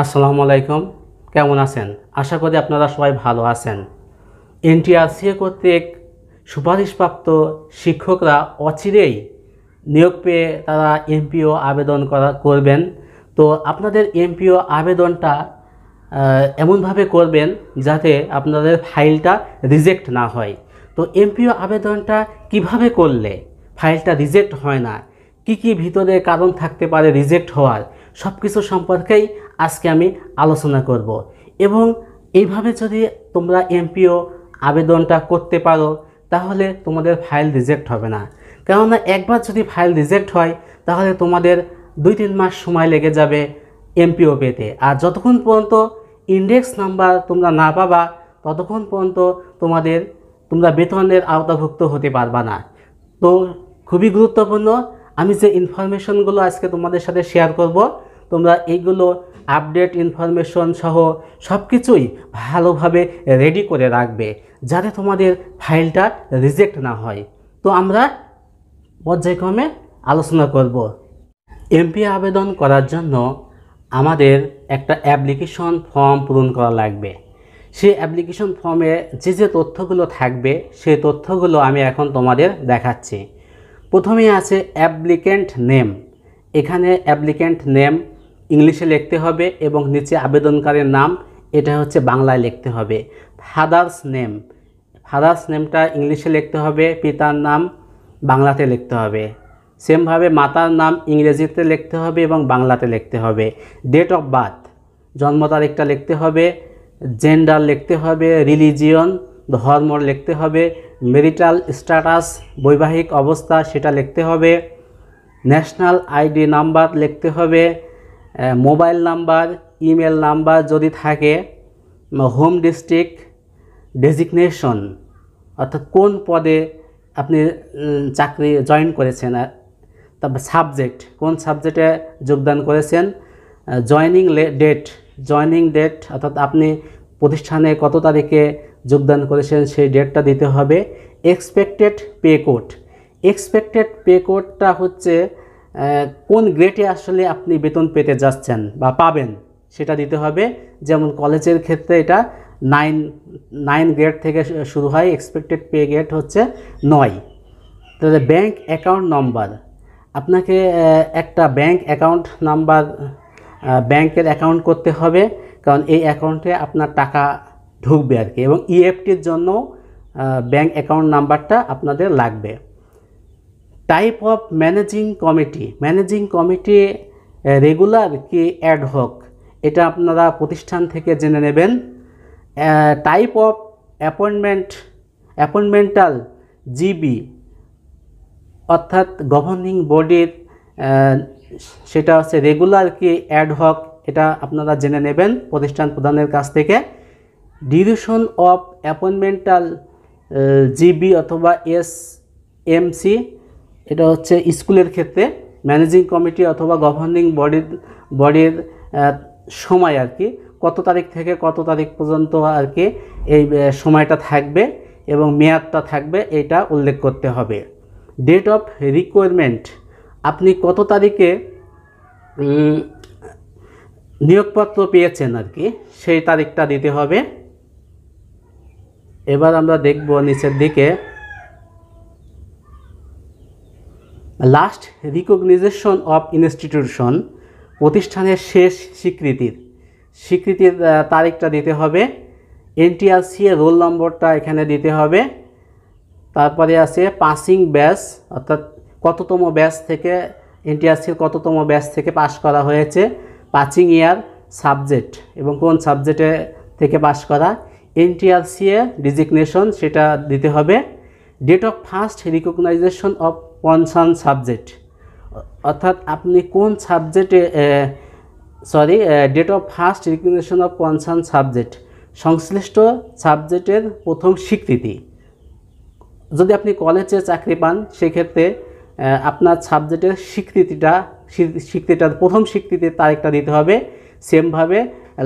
আসসালামু আলাইকুম কেমন আছেন আশা করি আপনারা সবাই ভালো আছেন এনটিআরসিএ কর্তৃক সুপারিশপ্রাপ্ত শিক্ষকরা অচিরেই নিয়োগ পেয়ে তারা এমপিও আবেদন করা করবেন তো আপনাদের এমপিও আবেদনটা এমনভাবে করবেন যাতে আপনাদের ফাইলটা রিজেক্ট না হয় তো এমপিও আবেদনটা কিভাবে করলে ফাইলটা রিজেক্ট হয় না কি কি ভিতরে কারণ থাকতে পারে রিজেক্ট হওয়ার সব কিছু সম্পর্কেই আজকে আমি আলোচনা করব এবং এইভাবে যদি তোমরা এমপিও আবেদনটা করতে পারো তাহলে তোমাদের ফাইল রিজেক্ট হবে না কেননা একবার যদি ফাইল রিজেক্ট হয় তাহলে তোমাদের দুই তিন মাস সময় লেগে যাবে এমপিও পেতে আর যতক্ষণ পর্যন্ত ইন্ডেক্স নাম্বার তোমরা না পাবা ততক্ষণ পর্যন্ত তোমাদের তোমরা বেতনের আওতাভুক্ত হতে পারবা না তো খুবই গুরুত্বপূর্ণ আমি যে ইনফরমেশনগুলো আজকে তোমাদের সাথে শেয়ার করব তোমরা এইগুলো আপডেট ইনফরমেশন সহ সব কিছুই ভালোভাবে রেডি করে রাখবে যাতে তোমাদের ফাইলটা রিজেক্ট না হয় তো আমরা পর্যায়ক্রমে আলোচনা করব এমপি আবেদন করার জন্য আমাদের একটা অ্যাপ্লিকেশন ফর্ম পূরণ করা লাগবে সেই অ্যাপ্লিকেশন ফর্মে যে যে তথ্যগুলো থাকবে সেই তথ্যগুলো আমি এখন তোমাদের দেখাচ্ছি প্রথমেই আছে অ্যাপ্লিক্যান্ট নেম এখানে অ্যাপ্লিক্যান্ট নেম ইংলিশে লিখতে হবে এবং নিচে আবেদনকারীর নাম এটা হচ্ছে বাংলায় লিখতে হবে ফাদার্স নেম ফাদার্স নেমটা ইংলিশে লিখতে হবে পিতার নাম বাংলাতে লিখতে হবে সেমভাবে মাতার নাম ইংরেজিতে লিখতে হবে এবং বাংলাতে লিখতে হবে ডেট অফ বার্থ জন্ম তারিখটা লিখতে হবে জেন্ডার লিখতে হবে রিলিজিয়ন ধর্ম লিখতে হবে মেরিটাল স্ট্যাটাস বৈবাহিক অবস্থা সেটা লিখতে হবে ন্যাশনাল আইডি নাম্বার লিখতে হবে মোবাইল নাম্বার ইমেল নাম্বার যদি থাকে হোম ডিস্ট্রিক্ট ডেজিগনেশন অর্থাৎ কোন পদে আপনি চাকরি জয়েন করেছেন তারপর সাবজেক্ট কোন সাবজেক্টে যোগদান করেছেন জয়নিং ডেট জয়নিং ডেট অর্থাৎ আপনি প্রতিষ্ঠানে কত তারিখে যোগদান করেছেন সেই ডেটটা দিতে হবে expected pay code expected pay কোডটা হচ্ছে কোন গ্রেডে আসলে আপনি বেতন পেতে যাচ্ছেন বা পাবেন সেটা দিতে হবে যেমন কলেজের ক্ষেত্রে এটা নাইন নাইন গ্রেড থেকে শুরু হয় এক্সপেক্টেড পে গ্রেড হচ্ছে নয় তাহলে ব্যাংক অ্যাকাউন্ট নম্বর আপনাকে একটা ব্যাংক অ্যাকাউন্ট নাম্বার ব্যাংকের অ্যাকাউন্ট করতে হবে কারণ এই অ্যাকাউন্টে আপনার টাকা ঢুকবে আর কি এবং ইএফটির e জন্য ব্যাংক অ্যাকাউন্ট নাম্বারটা আপনাদের লাগবে type of managing committee managing committee regular কি অ্যাডহক এটা আপনারা প্রতিষ্ঠান থেকে জেনে নেবেন type of appointment appointmental GB অর্থাৎ গভর্নিং বডির সেটা হচ্ছে রেগুলার কি অ্যাডহক এটা আপনারা জেনে নেবেন প্রতিষ্ঠান প্রধানের কাছ থেকে ডিউরেশন অফ অ্যাপয়েন্টমেন্টাল জিবি অথবা এস এমসি এটা হচ্ছে স্কুলের ক্ষেত্রে ম্যানেজিং কমিটি অথবা গভর্নিং বডির বডির সময় আর কি কত তারিখ থেকে কত তারিখ পর্যন্ত আর কি এই সময়টা থাকবে এবং মেয়াদটা থাকবে এটা উল্লেখ করতে হবে ডেট অফ রিকোয়ারমেন্ট আপনি কত তারিখে নিয়োগপত্র পেয়েছেন আর কি সেই তারিখটা দিতে হবে এবার আমরা দেখব নিচের দিকে লাস্ট রিকগনিজেশন অফ ইনস্টিটিউশন প্রতিষ্ঠানের শেষ স্বীকৃতির স্বীকৃতির তারিখটা দিতে হবে এনটিআরসি এর রোল নম্বরটা এখানে দিতে হবে তারপরে আছে পাসিং ব্যাচ অর্থাৎ কততম ব্যাচ থেকে এনটিআরসির কততম ব্যাচ থেকে পাশ করা হয়েছে পাসিং ইয়ার সাবজেক্ট এবং কোন সাবজেক্টে থেকে পাশ করা এনটিআরসিএ ডিজিগনেশন সেটা দিতে হবে date of first recognition of concern subject অর্থাৎ আপনি কোন সাবজেক্টে sorry date of first recognition of concern subject সংশ্লিষ্ট সাবজেক্টের প্রথম স্বীকৃতি যদি আপনি কলেজে চাকরি পান সেক্ষেত্রে আপনার সাবজেক্টের স্বীকৃতিটা স্বীকৃতিটার প্রথম স্বীকৃতির তারিখটা দিতে হবে সেমভাবে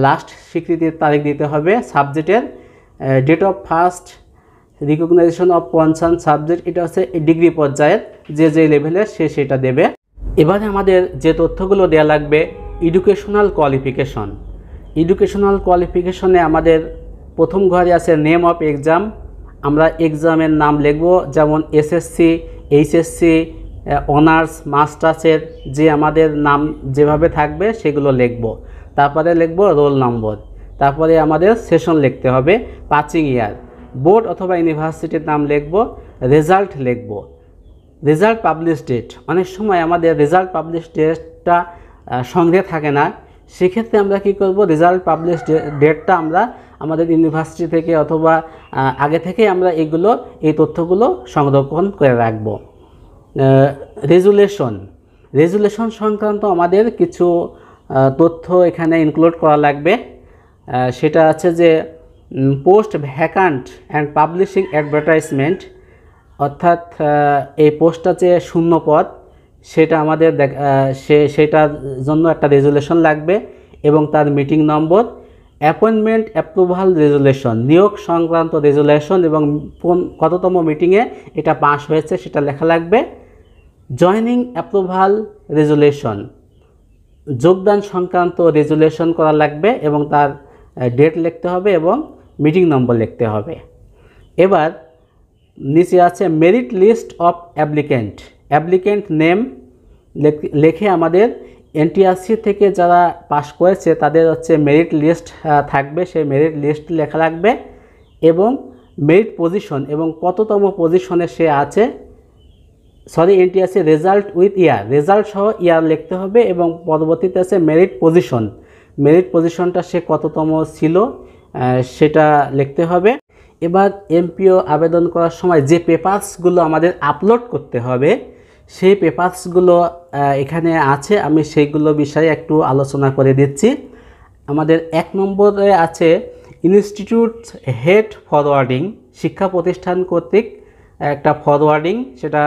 লাস্ট স্বীকৃতির তারিখ দিতে হবে সাবজেক্টের date of first recognition of concern subject এটা হচ্ছে ডিগ্রি পর্যায়ের যে যে লেভেলের সে সেটা দেবে এবারে আমাদের যে তথ্যগুলো দেওয়া লাগবে এডুকেশনাল কোয়ালিফিকেশন এডুকেশনাল কোয়ালিফিকেশনে আমাদের প্রথম ঘরে আছে নেম অফ এক্সাম আমরা এক্সামের নাম লিখব যেমন এসএসসি এইচএসসি অনার্স মাস্টার্সের যে আমাদের নাম যেভাবে থাকবে সেগুলো লিখব তারপরে লিখব রোল নম্বর তারপরে আমাদের সেশন লিখতে হবে পাচিং ইয়ার বোর্ড অথবা ইউনিভার্সিটির নাম লিখব রেজাল্ট লিখব রেজাল্ট পাবলিশ ডেট অনেক সময় আমাদের রেজাল্ট পাবলিশ ডেটটা সঙ্গে থাকে না সেক্ষেত্রে আমরা কি করব রেজাল্ট পাবলিশ ডেটটা আমরা আমাদের ইউনিভার্সিটি থেকে অথবা আগে থেকে আমরা এগুলো এই তথ্যগুলো সংরক্ষণ করে রাখব রেজুলেশন রেজুলেশন সংক্রান্ত আমাদের কিছু তথ্য এখানে ইনক্লুড করা লাগবে সেটা আছে যে post vacant and publishing advertisement অর্থাৎ এই পোস্টটা যে শূন্য পদ সেটা আমাদের সে সেটার জন্য একটা রেজুলেশন লাগবে এবং তার মিটিং নম্বর অ্যাপয়েন্টমেন্ট অ্যাপ্রুভাল রেজুলেশন নিয়োগ সংক্রান্ত রেজুলেশন এবং কোন কততম মিটিংয়ে এটা পাশ হয়েছে সেটা লেখা লাগবে জয়নিং অ্যাপ্রুভাল রেজুলেশন যোগদান সংক্রান্ত রেজুলেশন করা লাগবে এবং তার ডেট লিখতে হবে এবং মিটিং নম্বর লিখতে হবে এবার নিচে আছে merit list of applicant applicant name লেখে আমাদের এনটিআরসি থেকে যারা পাশ করেছে তাদের হচ্ছে মেরিট লিস্ট থাকবে সেই মেরিট লিস্ট লেখা লাগবে এবং মেরিট পজিশন এবং কততম পজিশনে সে আছে সরি এনটি আছে রেজাল্ট উইথ ইয়ার রেজাল্ট সহ ইয়ার লিখতে হবে এবং পরবর্তীতে আছে মেরিট পজিশন মেরিট পজিশনটা সে কততম ছিল সেটা লিখতে হবে এবার এমপিও আবেদন করার সময় যে পেপারসগুলো আমাদের আপলোড করতে হবে সেই পেপারসগুলো এখানে আছে আমি সেইগুলো বিষয়ে একটু আলোচনা করে দিচ্ছি আমাদের এক নম্বরে আছে ইনস্টিটিউট হেড ফরওয়ার্ডিং শিক্ষা প্রতিষ্ঠান কর্তৃক একটা ফরওয়ার্ডিং সেটা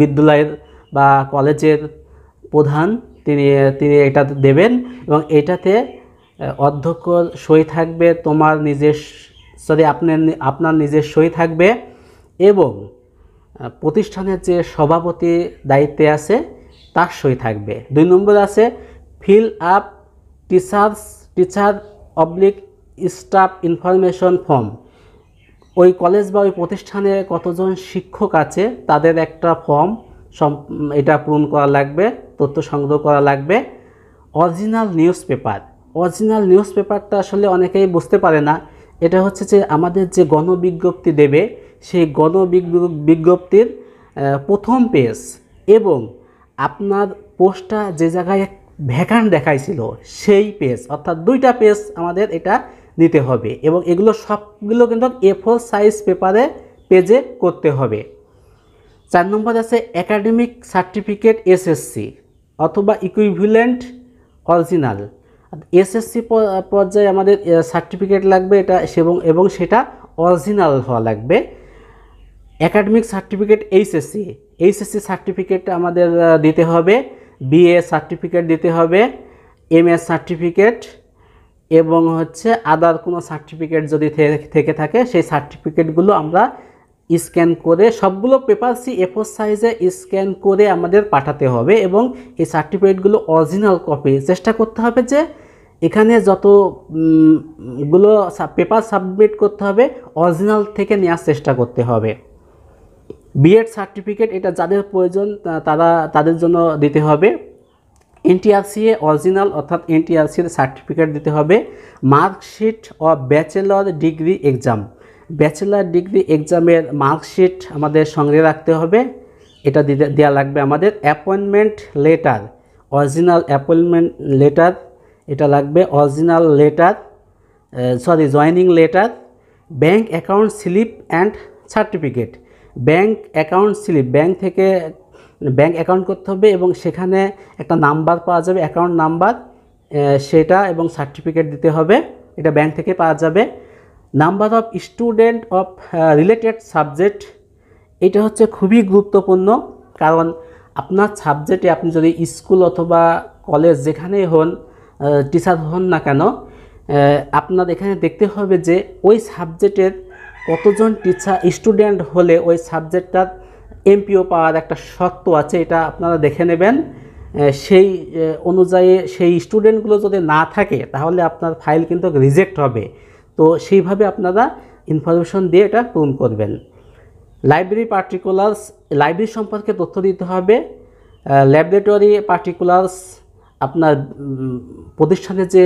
বিদ্যালয়ের বা কলেজের প্রধান তিনি তিনি এটা দেবেন এবং এটাতে অধ্যক্ষ সই থাকবে তোমার নিজের সরি আপনার আপনার নিজের সই থাকবে এবং প্রতিষ্ঠানের যে সভাপতি দায়িত্বে আছে তার সই থাকবে দুই নম্বর আছে fill up teachers teacher oblique staff information form ওই কলেজ বা ওই প্রতিষ্ঠানে কতজন শিক্ষক আছে তাদের একটা ফর্ম এটা পূরণ করা লাগবে তথ্য সংগ্রহ করা লাগবে original newspaper original news পেপারটা আসলে অনেকেই বুঝতে পারে না এটা হচ্ছে যে আমাদের যে গণবিজ্ঞপ্তি দেবে সেই গণবিজ্ঞপ্তির প্রথম পেজ এবং আপনার পোস্টটা যে জায়গায় ভ্যাকান্ট দেখাইছিল সেই পেজ অর্থাৎ দুইটা পেজ আমাদের এটা দিতে হবে এবং এগুলো সবগুলো কিন্তু এ ফোর সাইজ পেপারে পেজে করতে হবে চার নম্বর আছে একাডেমিক সার্টিফিকেট এসএসসি অথবা ইকুইভিলেন্ট অরিজিনাল এসএসসি পর্যায়ে আমাদের সার্টিফিকেট লাগবে এটা এবং এবং সেটা অরিজিনাল হওয়া লাগবে academic certificate HSC HSC certificate আমাদের দিতে হবে বিএ সার্টিফিকেট দিতে হবে এমএস সার্টিফিকেট এবং হচ্ছে আদার কোনো সার্টিফিকেট যদি থেকে থাকে সেই সার্টিফিকেটগুলো আমরা স্ক্যান করে সবগুলো পেপার সি এফোর সাইজে স্ক্যান করে আমাদের পাঠাতে হবে এবং এই সার্টিফিকেটগুলো অরিজিনাল কপি চেষ্টা করতে হবে যে এখানে যতগুলো পেপার সাবমিট করতে হবে অরিজিনাল থেকে নেওয়ার চেষ্টা করতে হবে বিএড সার্টিফিকেট এটা যাদের প্রয়োজন তারা তাদের জন্য দিতে হবে এনটিআরসিএ অরিজিনাল অর্থাৎ এনটিআরসির সার্টিফিকেট দিতে হবে marksheet of bachelor degree exam bachelor degree এক্সামের মার্কশিট আমাদের সঙ্গে রাখতে হবে এটা দেওয়া লাগবে আমাদের appointment letter original appointment letter এটা লাগবে original letter sorry joining letter bank account slip and certificate bank account slip bank থেকে ব্যাঙ্ক অ্যাকাউন্ট করতে হবে এবং সেখানে একটা নাম্বার পাওয়া যাবে অ্যাকাউন্ট নাম্বার সেটা এবং সার্টিফিকেট দিতে হবে এটা ব্যাংক থেকে পাওয়া যাবে number of student of related subject এটা হচ্ছে খুবই গুরুত্বপূর্ণ কারণ আপনার সাবজেক্টে আপনি যদি স্কুল অথবা কলেজ যেখানেই হন টিচার হন না কেন আপনার এখানে দেখতে হবে যে ওই সাবজেক্টের কতজন টিচার স্টুডেন্ট হলে ওই সাবজেক্টটার এমপিও পাওয়ার একটা শর্ত আছে এটা আপনারা দেখে নেবেন সেই অনুযায়ী সেই স্টুডেন্টগুলো যদি না থাকে তাহলে আপনার ফাইল কিন্তু রিজেক্ট হবে তো সেইভাবে আপনারা ইনফরমেশন দিয়ে এটা পূরণ করবেন লাইব্রেরি পার্টিকুলার্স লাইব্রেরি সম্পর্কে তথ্য দিতে হবে ল্যাবরেটরি পার্টিকুলার্স আপনার প্রতিষ্ঠানে যে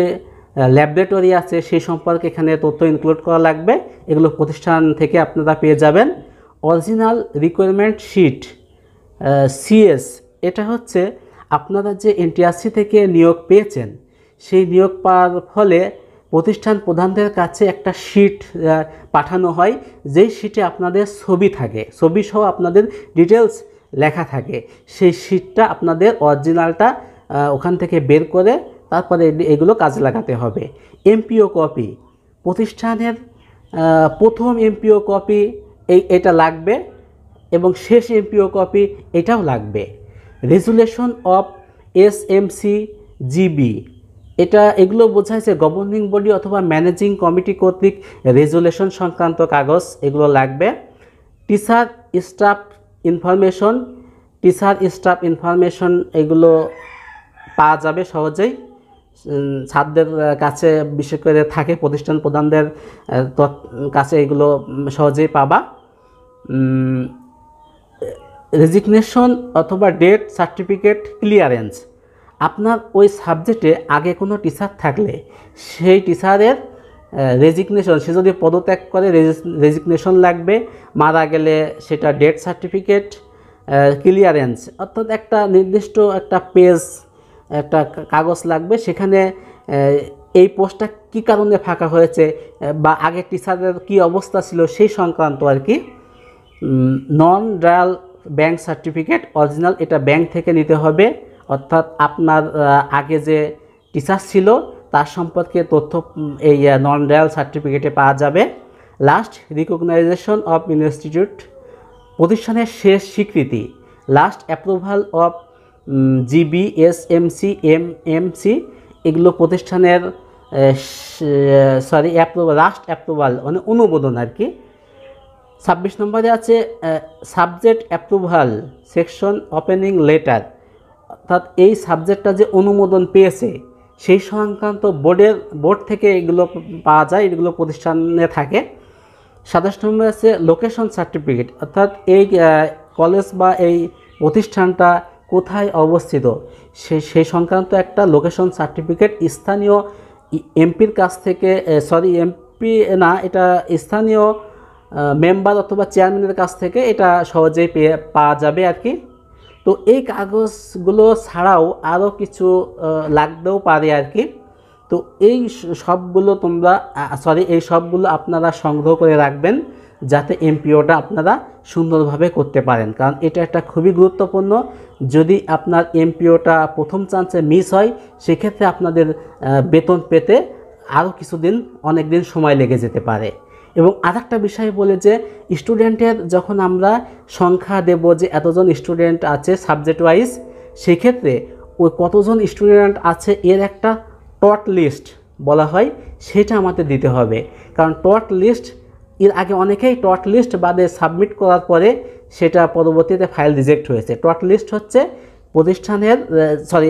ল্যাবরেটরি আছে সেই সম্পর্কে এখানে তথ্য ইনক্লুড করা লাগবে এগুলো প্রতিষ্ঠান থেকে আপনারা পেয়ে যাবেন অরিজিনাল রিকোয়ারমেন্ট শিট সিএস এটা হচ্ছে আপনারা যে এনটিআরসি থেকে নিয়োগ পেয়েছেন সেই নিয়োগ পাওয়ার ফলে প্রতিষ্ঠান প্রধানদের কাছে একটা শিট পাঠানো হয় যেই শিটে আপনাদের ছবি থাকে ছবি সহ আপনাদের ডিটেলস লেখা থাকে সেই শিটটা আপনাদের অরিজিনালটা ওখান থেকে বের করে তারপরে এগুলো কাজে লাগাতে হবে এমপিও কপি প্রতিষ্ঠানের প্রথম এমপিও কপি এই এটা লাগবে এবং শেষ এমপিও কপি এটাও লাগবে resolution of S M C GB এটা এগুলো বোঝাইছে গভর্নিং বডি অথবা ম্যানেজিং কমিটি কর্তৃক রেজুলেশন সংক্রান্ত কাগজ এগুলো লাগবে teacher staff information teacher staff information এগুলো পাওয়া যাবে সহজেই ছাত্রদের কাছে বিশেষ করে থাকে প্রতিষ্ঠান প্রধানদের কাছে এগুলো সহজেই পাবা রেজিগনেশন অথবা ডেট সার্টিফিকেট ক্লিয়ারেন্স আপনার ওই সাবজেক্টে আগে কোনো টিচার থাকলে সেই টিচারের রেজিগনেশন সে যদি পদত্যাগ করে রেজিগনেশন লাগবে মারা গেলে সেটা ডেট সার্টিফিকেট ক্লিয়ারেন্স অর্থাৎ একটা নির্দিষ্ট একটা পেজ একটা কাগজ লাগবে সেখানে এই পোস্টটা কি কারণে ফাঁকা হয়েছে বা আগে টিচারের কি অবস্থা ছিল সেই সংক্রান্ত আর কি non dial bank certificate original এটা ব্যাংক থেকে নিতে হবে অর্থাৎ আপনার আগে যে টিচার ছিল তার সম্পর্কে তথ্য এই নন ডায়াল সার্টিফিকেটে পাওয়া যাবে লাস্ট রিকগনাইজেশন অফ ইনস্টিটিউট প্রতিষ্ঠানের শেষ স্বীকৃতি last approval of GB S C M C এগুলো প্রতিষ্ঠানের সরি অ্যাপ্রুভাল লাস্ট অ্যাপ্রুভাল মানে অনুমোদন আর কি ছাব্বিশ নম্বরে আছে subject approval section opening letter অর্থাৎ এই সাবজেক্টটা যে অনুমোদন পেয়েছে সেই সংক্রান্ত বোর্ডের বোর্ড থেকে এগুলো পাওয়া যায় এগুলো প্রতিষ্ঠানে থাকে সাতাশ নম্বরে আছে লোকেশন সার্টিফিকেট অর্থাৎ এই কলেজ বা এই প্রতিষ্ঠানটা কোথায় অবস্থিত সে সেই সংক্রান্ত একটা লোকেশন সার্টিফিকেট স্থানীয় এমপির কাছ থেকে সরি এমপি না এটা স্থানীয় মেম্বার অথবা চেয়ারম্যানের কাছ থেকে এটা সহজেই পেয়ে পাওয়া যাবে আর কি তো এই কাগজগুলো ছাড়াও আরও কিছু লাগতেও পারে আর কি তো এই সবগুলো তোমরা সরি এই সবগুলো আপনারা সংগ্রহ করে রাখবেন যাতে এমপিওটা আপনারা সুন্দরভাবে করতে পারেন কারণ এটা একটা খুবই গুরুত্বপূর্ণ যদি আপনার এমপিওটা প্রথম চান্সে মিস হয় সেক্ষেত্রে আপনাদের বেতন পেতে আরও কিছুদিন অনেক দিন সময় লেগে যেতে পারে এবং আরেকটা বিষয় বলে যে স্টুডেন্টের যখন আমরা সংখ্যা দেব যে এতজন স্টুডেন্ট আছে সাবজেক্ট ওয়াইজ সেক্ষেত্রে ওই কতজন স্টুডেন্ট আছে এর একটা টট লিস্ট বলা হয় সেটা আমাদের দিতে হবে কারণ টট লিস্ট এর আগে অনেকেই টট লিস্ট বাদে সাবমিট করার পরে সেটা পরবর্তীতে ফাইল রিজেক্ট হয়েছে টট লিস্ট হচ্ছে প্রতিষ্ঠানের সরি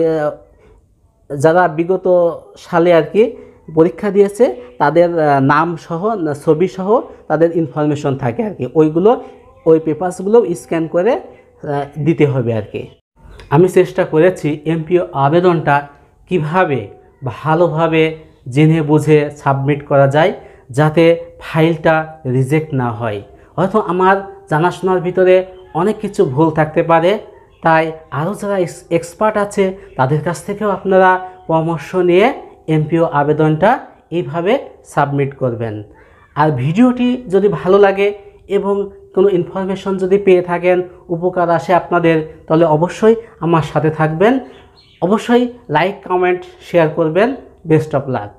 যারা বিগত সালে আর কি পরীক্ষা দিয়েছে তাদের নাম সহ ছবি সহ তাদের ইনফরমেশন থাকে আর কি ওইগুলো ওই পেপারসগুলো স্ক্যান করে দিতে হবে আর কি আমি চেষ্টা করেছি এমপিও আবেদনটা কিভাবে ভালোভাবে জেনে বুঝে সাবমিট করা যায় যাতে ফাইলটা রিজেক্ট না হয় হয়তো আমার জানাশোনার ভিতরে অনেক কিছু ভুল থাকতে পারে তাই আরও যারা এক্সপার্ট আছে তাদের কাছ থেকেও আপনারা পরামর্শ নিয়ে এমপিও আবেদনটা এইভাবে সাবমিট করবেন আর ভিডিওটি যদি ভালো লাগে এবং কোনো ইনফরমেশন যদি পেয়ে থাকেন উপকার আসে আপনাদের তাহলে অবশ্যই আমার সাথে থাকবেন অবশ্যই লাইক কমেন্ট শেয়ার করবেন বেস্ট অফ লাক